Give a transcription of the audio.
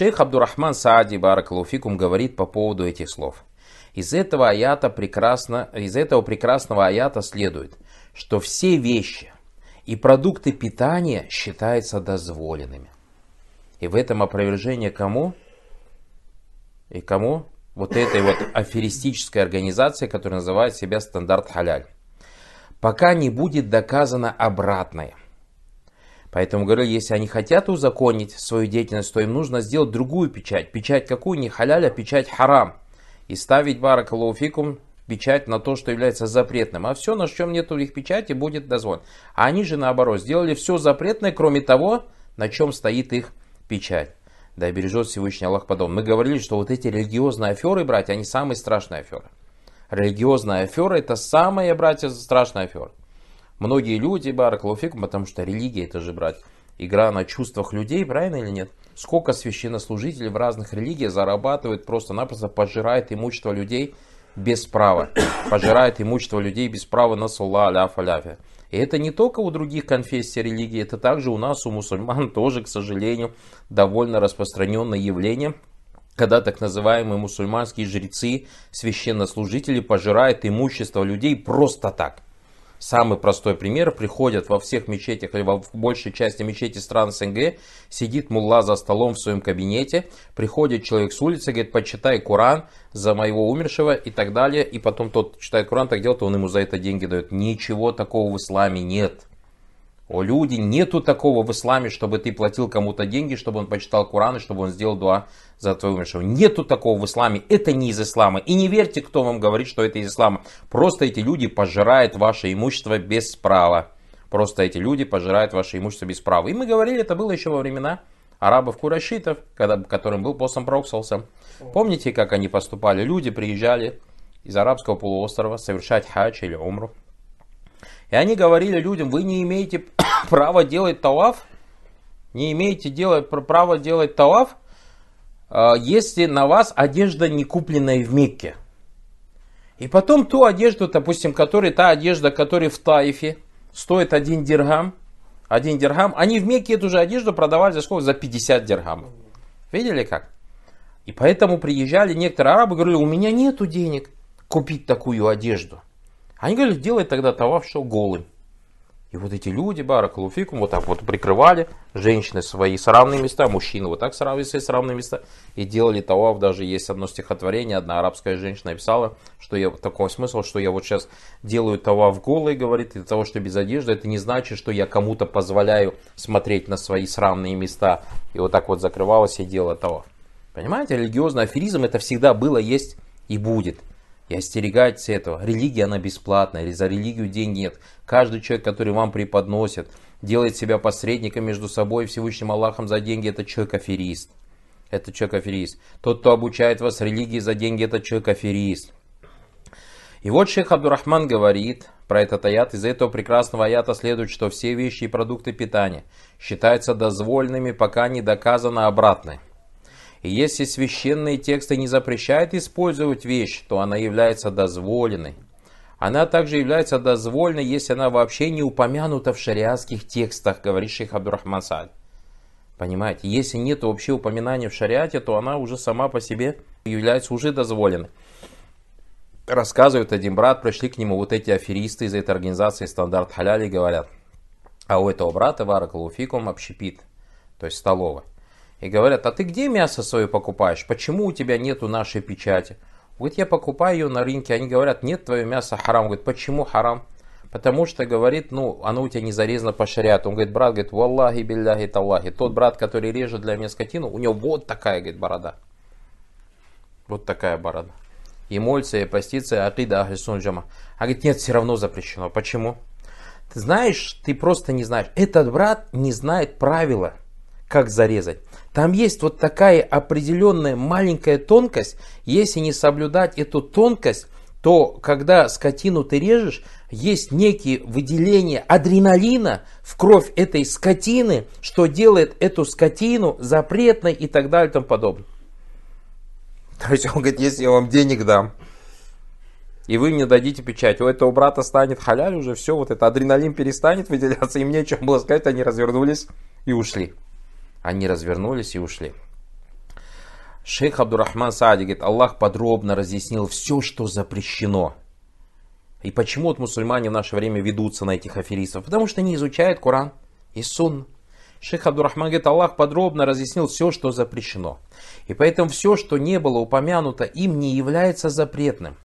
Шейх Абдурахман Саади Баракалуфикум говорит по поводу этих слов. Из этого, аята прекрасно, из этого прекрасного аята следует, что все вещи и продукты питания считаются дозволенными. И в этом опровержение кому? И кому? Вот этой вот аферистической организации, которая называет себя стандарт халяль. Пока не будет доказано обратное. Поэтому говорю, если они хотят узаконить свою деятельность, то им нужно сделать другую печать. Печать какую? Не халяль, а печать харам. И ставить баракалуфикум печать на то, что является запретным. А все, на чем нет у них печати, будет дозволено. А они же наоборот сделали все запретное, кроме того, на чем стоит их печать. Да бережет Всевышний Аллах подобно. Мы говорили, что вот эти религиозные аферы, братья, они самые страшные аферы. Религиозная афера это самая, братья, страшная афера. Многие люди, Баракалуфик, потому что религия это же, брать, игра на чувствах людей, правильно или нет? Сколько священнослужителей в разных религиях зарабатывает просто-напросто пожирает имущество людей без права. Пожирает имущество людей без права на сула аляф аляфи. И это не только у других конфессий религии, это также у нас, у мусульман, тоже, к сожалению, довольно распространенное явление, когда так называемые мусульманские жрецы, священнослужители пожирают имущество людей просто так. Самый простой пример. Приходят во всех мечетях или в большей части мечети стран СНГ, сидит мулла за столом в своем кабинете, приходит человек с улицы, говорит, почитай Куран за моего умершего и так далее. И потом тот читает Куран, так делает, он ему за это деньги дает. Ничего такого в исламе нет. О, люди, нету такого в исламе, чтобы ты платил кому-то деньги, чтобы он почитал Коран и чтобы он сделал дуа за твою умершего. Нету такого в исламе. Это не из ислама. И не верьте, кто вам говорит, что это из ислама. Просто эти люди пожирают ваше имущество без права. Просто эти люди пожирают ваше имущество без права. И мы говорили, это было еще во времена арабов-курашитов, когда которым был постом Проксалсом. Помните, как они поступали? Люди приезжали из арабского полуострова совершать хадж или умру. И они говорили людям, вы не имеете право делать талав, не имеете делать, право делать талав, а, если на вас одежда не купленная в Мекке. И потом ту одежду, допустим, которая, та одежда, которая в Таифе стоит один дирхам, один дирхам, они в Мекке эту же одежду продавали за сколько? За 50 дирхамов. Видели как? И поэтому приезжали некоторые арабы, говорили, у меня нету денег купить такую одежду. Они говорили, делай тогда товар, что голый. И вот эти люди, баракалуфикум, вот так вот прикрывали женщины свои срамные места, мужчины вот так срамные свои срамные места и делали таваф. Даже есть одно стихотворение, одна арабская женщина писала что я такой смысл, что я вот сейчас делаю таваф голый, говорит, из-за того, что без одежды, это не значит, что я кому-то позволяю смотреть на свои срамные места. И вот так вот закрывалась и делала таваф. Понимаете, религиозный аферизм это всегда было, есть и будет и остерегайтесь этого. Религия, она бесплатная, или за религию денег нет. Каждый человек, который вам преподносит, делает себя посредником между собой и Всевышним Аллахом за деньги, это человек-аферист. Это человек-аферист. Тот, кто обучает вас религии за деньги, это человек-аферист. И вот шейх Абдурахман говорит про этот аят. Из этого прекрасного аята следует, что все вещи и продукты питания считаются дозвольными, пока не доказано обратное. И если священные тексты не запрещают использовать вещь, то она является дозволенной. Она также является дозвольной, если она вообще не упомянута в шариатских текстах, говорит шейх Абдурахман Понимаете, если нет вообще упоминания в шариате, то она уже сама по себе является уже дозволенной. Рассказывает один брат, пришли к нему вот эти аферисты из этой организации «Стандарт Халяли» говорят, а у этого брата Варакалуфикум общепит, то есть столовая и говорят, а ты где мясо свое покупаешь? Почему у тебя нету нашей печати? Говорит, я покупаю ее на рынке. Они говорят, нет, твое мясо харам. Говорит, почему харам? Потому что, говорит, ну, оно у тебя не зарезано по шариату. Он говорит, брат, говорит, валлахи билляхи таллахи. Тот брат, который режет для меня скотину, у него вот такая, говорит, борода. Вот такая борода. И молится, и постится, и акида ахлисун джама. А говорит, нет, все равно запрещено. Почему? Ты знаешь, ты просто не знаешь. Этот брат не знает правила, как зарезать. Там есть вот такая определенная маленькая тонкость. Если не соблюдать эту тонкость, то когда скотину ты режешь, есть некие выделения адреналина в кровь этой скотины, что делает эту скотину запретной и так далее и тому подобное. То есть он говорит, если я вам денег дам, и вы мне дадите печать, у этого брата станет халяль уже, все, вот это адреналин перестанет выделяться, им нечем было сказать, они развернулись и ушли. Они развернулись и ушли. Шейх Абдурахман Саади говорит, Аллах подробно разъяснил все, что запрещено. И почему вот мусульмане в наше время ведутся на этих аферистов? Потому что они изучают Коран и Сунн. Шейх Абдурахман говорит, Аллах подробно разъяснил все, что запрещено. И поэтому все, что не было упомянуто, им не является запретным.